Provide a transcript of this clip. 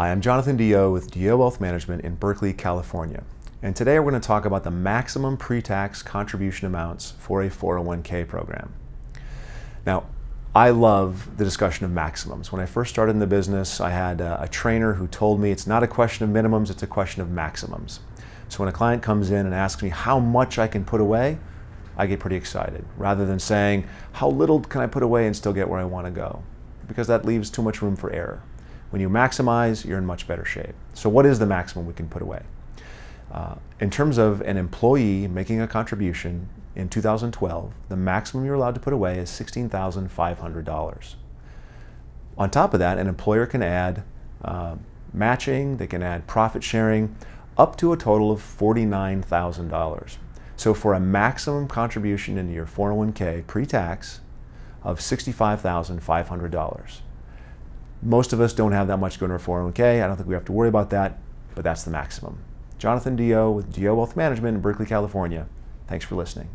Hi, I'm Jonathan Dio with Dio Wealth Management in Berkeley, California. And today we're going to talk about the maximum pre-tax contribution amounts for a 401k program. Now, I love the discussion of maximums. When I first started in the business, I had a, a trainer who told me it's not a question of minimums, it's a question of maximums. So when a client comes in and asks me how much I can put away, I get pretty excited rather than saying, how little can I put away and still get where I want to go? Because that leaves too much room for error. When you maximize, you're in much better shape. So what is the maximum we can put away? Uh, in terms of an employee making a contribution in 2012, the maximum you're allowed to put away is $16,500. On top of that, an employer can add uh, matching, they can add profit sharing, up to a total of $49,000. So for a maximum contribution into your 401k pre-tax of $65,500. Most of us don't have that much going to our 401k. I don't think we have to worry about that, but that's the maximum. Jonathan Dio with Dio Wealth Management in Berkeley, California. Thanks for listening.